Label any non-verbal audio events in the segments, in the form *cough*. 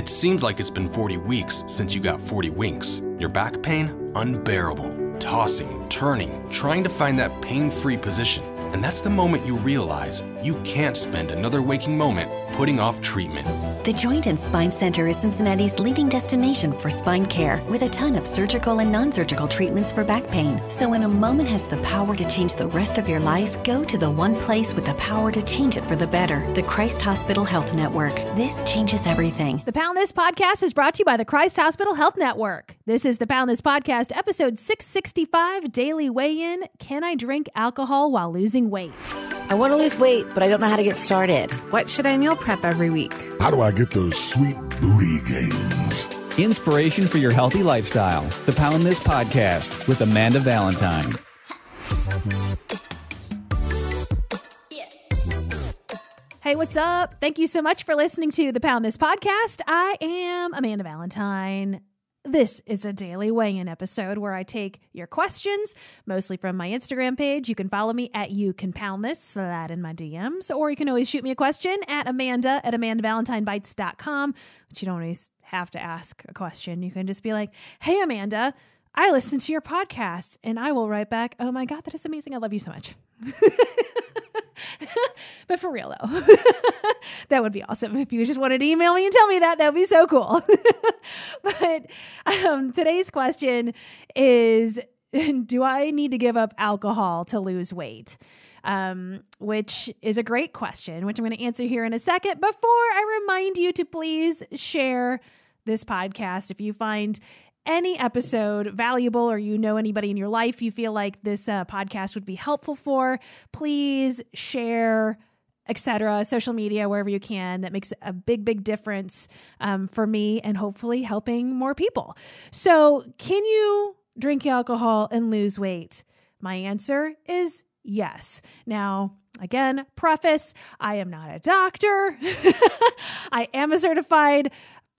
It seems like it's been 40 weeks since you got 40 winks. Your back pain? Unbearable. Tossing, turning, trying to find that pain-free position. And that's the moment you realize you can't spend another waking moment putting off treatment. The Joint and Spine Center is Cincinnati's leading destination for spine care with a ton of surgical and non surgical treatments for back pain. So when a moment has the power to change the rest of your life, go to the one place with the power to change it for the better the Christ Hospital Health Network. This changes everything. The Pound This podcast is brought to you by the Christ Hospital Health Network. This is the Pound This podcast, episode 665 Daily Weigh In Can I Drink Alcohol While Losing? losing weight. I want to lose weight, but I don't know how to get started. What should I meal prep every week? How do I get those sweet booty gains? Inspiration for your healthy lifestyle. The Pound This Podcast with Amanda Valentine. Hey, what's up? Thank you so much for listening to the Pound This Podcast. I am Amanda Valentine. This is a daily weigh in episode where I take your questions, mostly from my Instagram page. You can follow me at You Can Pound This, That in my DMs, or you can always shoot me a question at Amanda at AmandaValentineBites.com, but you don't always have to ask a question. You can just be like, Hey, Amanda, I listen to your podcast, and I will write back, Oh my God, that is amazing. I love you so much. *laughs* *laughs* but for real though, *laughs* that would be awesome. If you just wanted to email me and tell me that, that would be so cool. *laughs* but um, today's question is Do I need to give up alcohol to lose weight? um, which is a great question, which I'm going to answer here in a second. Before I remind you to please share this podcast if you find any episode valuable or you know anybody in your life you feel like this uh, podcast would be helpful for, please share etc social media wherever you can that makes a big big difference um, for me and hopefully helping more people so can you drink alcohol and lose weight my answer is yes now again preface i am not a doctor *laughs* i am a certified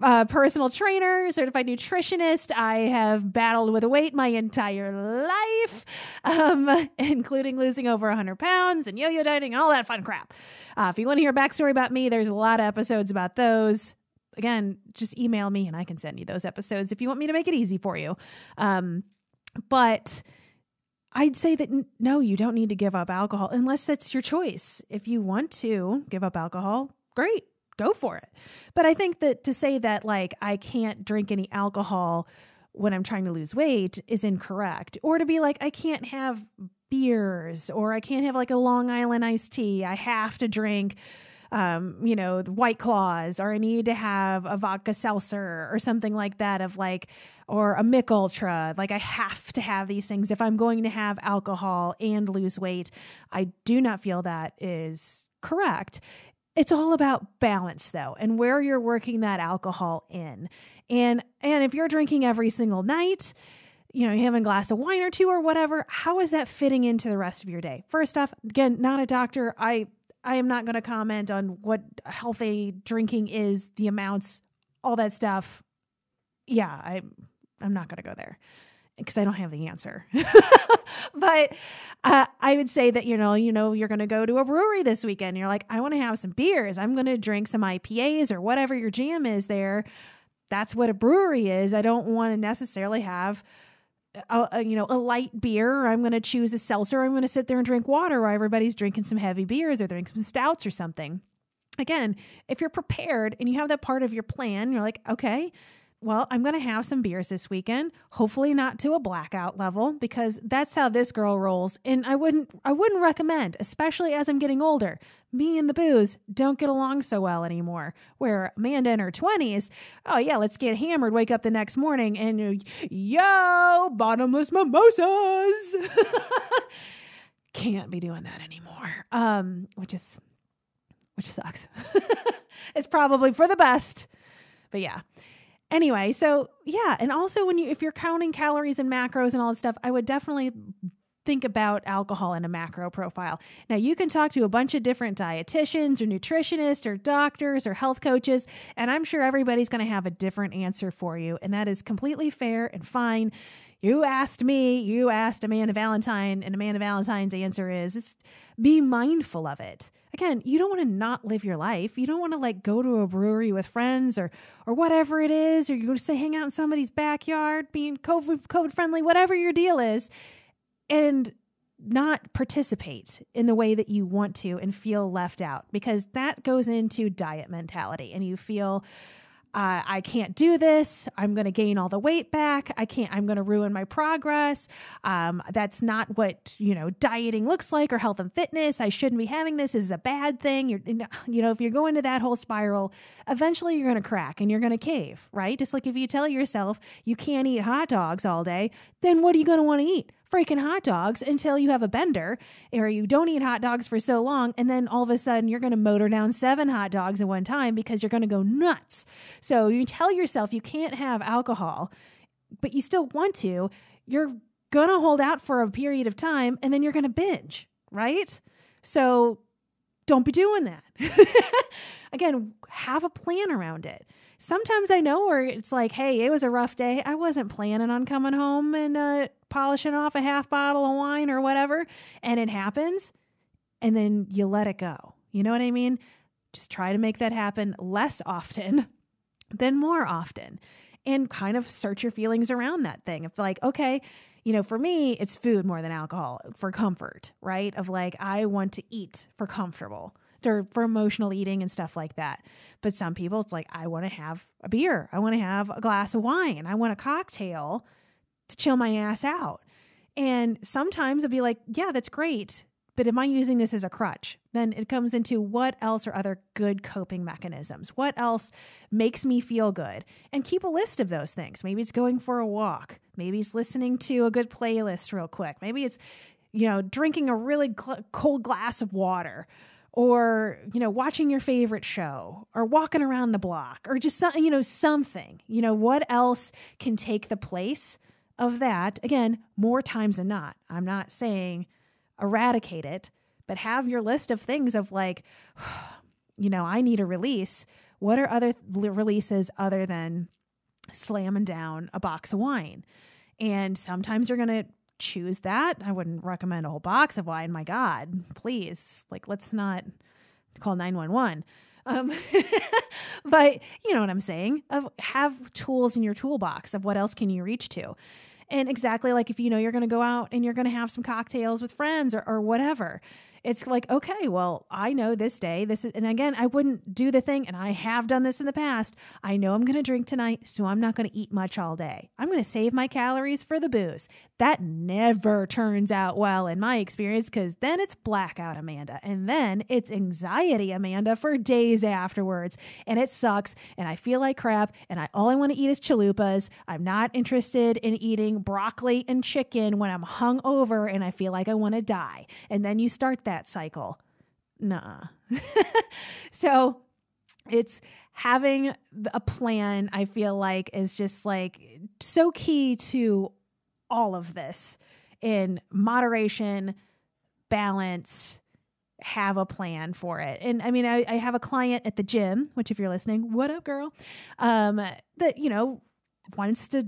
a uh, personal trainer, certified nutritionist. I have battled with weight my entire life, um, *laughs* including losing over 100 pounds and yo yo dieting and all that fun crap. Uh, if you want to hear backstory about me, there's a lot of episodes about those. Again, just email me and I can send you those episodes if you want me to make it easy for you. Um, but I'd say that n- no, you don't need to give up alcohol unless it's your choice. If you want to give up alcohol, great go for it. But I think that to say that like I can't drink any alcohol when I'm trying to lose weight is incorrect. Or to be like, I can't have beers or I can't have like a Long Island iced tea. I have to drink, um, you know, White Claws or I need to have a vodka seltzer or something like that of like, or a Mick Ultra. Like I have to have these things. If I'm going to have alcohol and lose weight, I do not feel that is correct it's all about balance though and where you're working that alcohol in and and if you're drinking every single night you know you having a glass of wine or two or whatever how is that fitting into the rest of your day first off again not a doctor i i am not going to comment on what healthy drinking is the amounts all that stuff yeah i i'm not going to go there because I don't have the answer. *laughs* but uh, I would say that you know, you know, you're going to go to a brewery this weekend. You're like, I want to have some beers. I'm going to drink some IPAs or whatever your jam is there. That's what a brewery is. I don't want to necessarily have. A, uh, a, uh, you know, a light beer. I'm going to choose a seltzer. I'm going to sit there and drink water while everybody's drinking some heavy beers or drinking some stouts or something. Again, if you're prepared and you have that part of your plan, you're like, okay, well, I'm going to have some beers this weekend, hopefully not to a blackout level because that's how this girl rolls and I wouldn't I wouldn't recommend, especially as I'm getting older. Me and the booze don't get along so well anymore. Where Amanda in her 20s, oh yeah, let's get hammered, wake up the next morning and yo, bottomless mimosas. *laughs* Can't be doing that anymore. Um, which is which sucks. *laughs* it's probably for the best. But yeah. Anyway, so yeah, and also when you if you're counting calories and macros and all that stuff, I would definitely think about alcohol in a macro profile. Now, you can talk to a bunch of different dietitians or nutritionists or doctors or health coaches, and I'm sure everybody's going to have a different answer for you, and that is completely fair and fine you asked me, you asked Amanda Valentine, and Amanda Valentine's answer is, is be mindful of it. Again, you don't want to not live your life. You don't want to like go to a brewery with friends or or whatever it is, or you go to say hang out in somebody's backyard, being COVID, COVID friendly, whatever your deal is, and not participate in the way that you want to and feel left out because that goes into diet mentality and you feel uh, I can't do this. I'm going to gain all the weight back. I can't, I'm going to ruin my progress. Um, that's not what, you know, dieting looks like or health and fitness. I shouldn't be having this. this is a bad thing. You're, you know, if you're going to that whole spiral, eventually you're going to crack and you're going to cave, right? Just like if you tell yourself you can't eat hot dogs all day, then what are you going to want to eat? freaking hot dogs until you have a bender or you don't eat hot dogs for so long. And then all of a sudden you're going to motor down seven hot dogs at one time because you're going to go nuts. So you tell yourself you can't have alcohol, but you still want to. You're going to hold out for a period of time and then you're going to binge, right? So don't be doing that. *laughs* Again, have a plan around it sometimes I know where it's like, hey, it was a rough day. I wasn't planning on coming home and uh, polishing off a half bottle of wine or whatever, and it happens, and then you let it go. You know what I mean? Just try to make that happen less often *laughs* than more often and kind of search your feelings around that thing. If, like, okay, you know, for me, it's food more than alcohol for comfort, right? Of like, I want to eat for comfortable or for emotional eating and stuff like that. But some people, it's like, I want to have a beer. I want to have a glass of wine. I want a cocktail to chill my ass out. And sometimes i will be like, yeah, that's great. But am I using this as a crutch? Then it comes into what else are other good coping mechanisms? What else makes me feel good? And keep a list of those things. Maybe it's going for a walk. Maybe it's listening to a good playlist real quick. Maybe it's, you know, drinking a really cl- cold glass of water or, you know, watching your favorite show or walking around the block or just, some, you know, something. You know, what else can take the place? of that, again, more times than not. I'm not saying eradicate it, but have your list of things of like, *sighs* you know, I need a release. What are other releases other than slamming down a box of wine? And sometimes you're going to choose that. I wouldn't recommend a whole box of wine. My God, please. Like, let's not call 911. Um, *laughs* but you know what I'm saying? Of have tools in your toolbox of what else can you reach to. And exactly like if you know you're going to go out and you're going to have some cocktails with friends or, or whatever, it's like, okay, well, I know this day, this is, and again, I wouldn't do the thing, and I have done this in the past. I know I'm going to drink tonight, so I'm not going to eat much all day. I'm going to save my calories for the booze. That never turns out well in my experience because then it's blackout, Amanda, and then it's anxiety, Amanda, for days afterwards, and it sucks, and I feel like crap, and I all I want to eat is chalupas. I'm not interested in eating broccoli and chicken when I'm hungover and I feel like I want to die. And then you start that that cycle. Nah. *laughs* so it's having a plan, I feel like, is just like so key to all of this in moderation, balance, have a plan for it. And I mean, I, I, have a client at the gym, which if you're listening, what up, girl? Um, that you know wants to.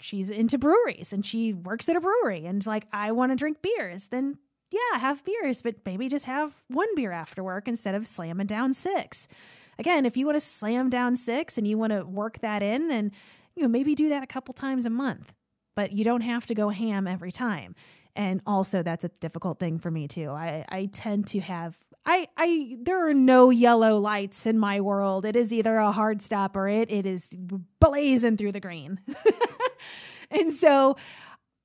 She's into breweries and she works at a brewery and like I want to drink beers. Then yeah, have beers, but maybe just have one beer after work instead of slamming down six. Again, if you want to slam down six and you want to work that in, then you know maybe do that a couple times a month, but you don't have to go ham every time. And also, that's a difficult thing for me too. I I tend to have I I there are no yellow lights in my world. It is either a hard stop or it it is blazing through the green. *laughs* and so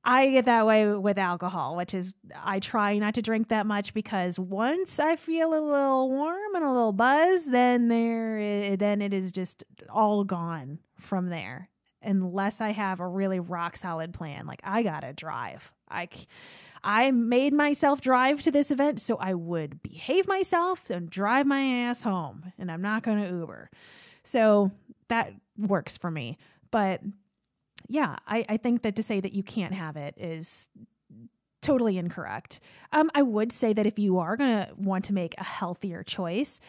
I get that way with alcohol, which is I try not to drink that much because once I feel a little warm and a little buzz, then there then it is just all gone from there. Unless I have a really rock solid plan, like I gotta drive. I I made myself drive to this event, so I would behave myself and drive my ass home, and I'm not gonna Uber. So that works for me, but yeah, I, I think that to say that you can't have it is totally incorrect. Um, I would say that if you are going to want to make a healthier choice,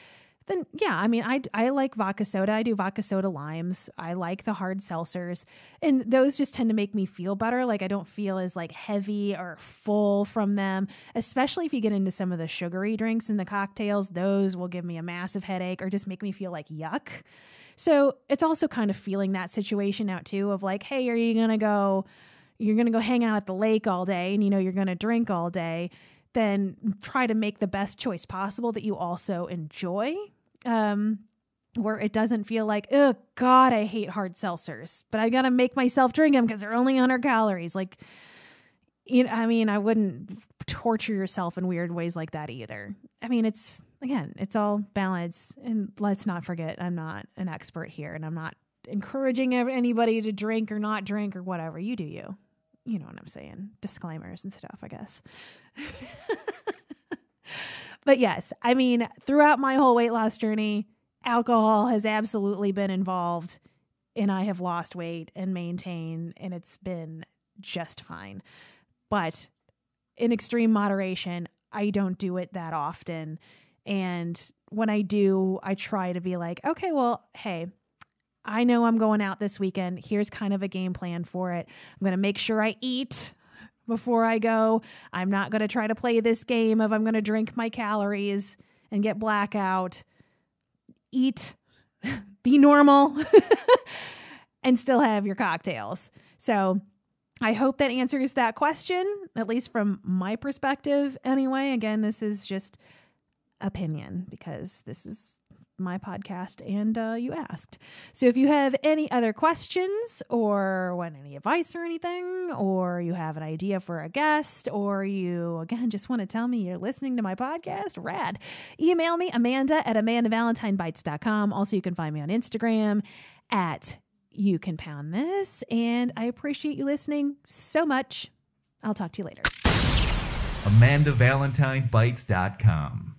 then yeah, I mean, I, I like vodka soda. I do vodka soda limes. I like the hard seltzers. And those just tend to make me feel better. Like I don't feel as like heavy or full from them, especially if you get into some of the sugary drinks and the cocktails. Those will give me a massive headache or just make me feel like yuck. So it's also kind of feeling that situation out too of like, hey, are you going to go? You're going to go hang out at the lake all day and you know you're going to drink all day. Then try to make the best choice possible that you also enjoy. Um, where it doesn't feel like, oh God, I hate hard seltzers, but I gotta make myself drink them because they're only 100 calories. Like, you know, I mean, I wouldn't torture yourself in weird ways like that either. I mean, it's again, it's all balance. And let's not forget, I'm not an expert here and I'm not encouraging anybody to drink or not drink or whatever. You do you. You know what I'm saying? Disclaimers and stuff, I guess. *laughs* but yes, I mean, throughout my whole weight loss journey, alcohol has absolutely been involved and I have lost weight and maintained, and it's been just fine but in extreme moderation, I don't do it that often. And when I do, I try to be like, okay, well, hey, I know I'm going out this weekend. Here's kind of a game plan for it. I'm going to make sure I eat before I go. I'm not going to try to play this game of I'm going to drink my calories and get blackout. Eat, *laughs* be normal, *laughs* and still have your cocktails. So, I hope that answers that question, at least from my perspective, anyway. Again, this is just opinion because this is my podcast and uh, you asked. So if you have any other questions or want any advice or anything, or you have an idea for a guest, or you again just want to tell me you're listening to my podcast, rad. Email me, Amanda at AmandaValentineBites.com. Also, you can find me on Instagram at you can pound this. And I appreciate you listening so much. I'll talk to you later. AmandaValentineBites.com.